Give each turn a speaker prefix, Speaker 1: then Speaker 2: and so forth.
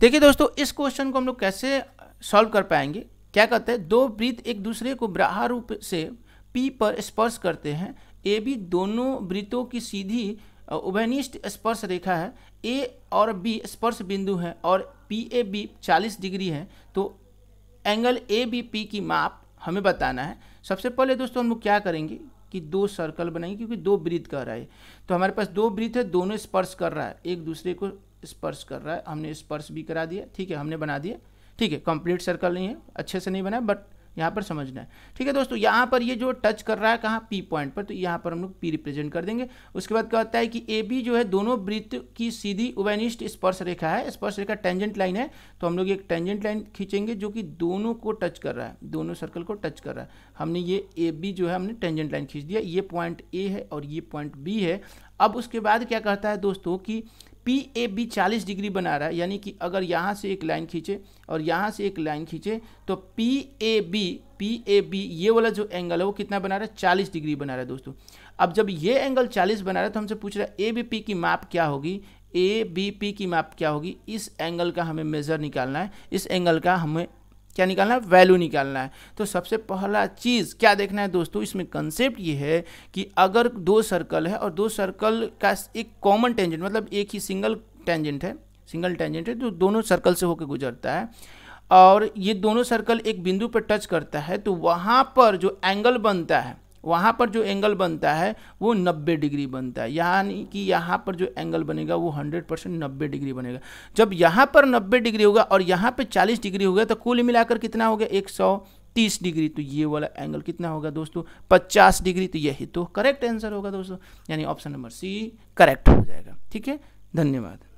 Speaker 1: देखिए दोस्तों इस क्वेश्चन को हम लोग कैसे सॉल्व कर पाएंगे क्या कहते हैं दो वृत्त एक दूसरे को ब्राह रूप से पी पर स्पर्श करते हैं ए बी दोनों वृत्तों की सीधी उभयनिष्ठ स्पर्श रेखा है ए और बी स्पर्श बिंदु है और पी ए बी चालीस डिग्री है तो एंगल ए बी पी की माप हमें बताना है सबसे पहले दोस्तों हम लोग क्या करेंगे कि दो सर्कल बनाएंगे क्योंकि दो वृत्त कर रहा है तो हमारे पास दो वृत्त है दोनों स्पर्श कर रहा है एक दूसरे को स्पर्श कर रहा है हमने स्पर्श भी करा दिया ठीक है हमने बना दिया ठीक है कंप्लीट सर्कल नहीं है अच्छे से नहीं बना बट यहाँ पर समझना है ठीक है दोस्तों यहाँ पर ये जो टच कर रहा है कहाँ पी पॉइंट पर तो यहाँ पर हम लोग पी रिप्रेजेंट कर देंगे उसके बाद क्या होता है कि ए बी जो है दोनों वृत्त की सीधी उवैनिष्ट स्पर्श रेखा है स्पर्श रेखा टेंजेंट लाइन है तो हम लोग एक टेंजेंट लाइन खींचेंगे जो कि दोनों को टच कर रहा है दोनों सर्कल को टच कर रहा है हमने ये ए बी जो है हमने टेंजेंट लाइन खींच दिया ये पॉइंट ए है और ये पॉइंट बी है अब उसके बाद क्या कहता है दोस्तों की पी ए बी चालीस डिग्री बना रहा है यानी कि अगर यहाँ से एक लाइन खींचे और यहाँ से एक लाइन खींचे तो P A B P A B ये वाला जो एंगल है वो कितना बना रहा है चालीस डिग्री बना रहा है दोस्तों अब जब ये एंगल चालीस बना रहा है तो हमसे पूछ रहा है ए बी पी की माप क्या होगी ए बी पी की माप क्या होगी इस एंगल का हमें मेज़र निकालना है इस एंगल का हमें क्या निकालना है वैल्यू निकालना है तो सबसे पहला चीज़ क्या देखना है दोस्तों इसमें कंसेप्ट ये है कि अगर दो सर्कल है और दो सर्कल का एक कॉमन टेंजेंट मतलब एक ही सिंगल टेंजेंट है सिंगल टेंजेंट है जो तो दोनों सर्कल से होकर गुजरता है और ये दोनों सर्कल एक बिंदु पर टच करता है तो वहाँ पर जो एंगल बनता है वहाँ पर जो एंगल बनता है वो 90 डिग्री बनता है यानी कि यहाँ पर जो एंगल बनेगा वो 100 परसेंट नब्बे डिग्री बनेगा जब यहाँ पर 90 डिग्री होगा और यहाँ पे 40 डिग्री होगा तो कुल मिलाकर कितना हो गया 130 डिग्री तो ये वाला एंगल कितना होगा दोस्तों 50 डिग्री तो यही तो करेक्ट आंसर होगा दोस्तों यानी ऑप्शन नंबर सी करेक्ट हो जाएगा ठीक है धन्यवाद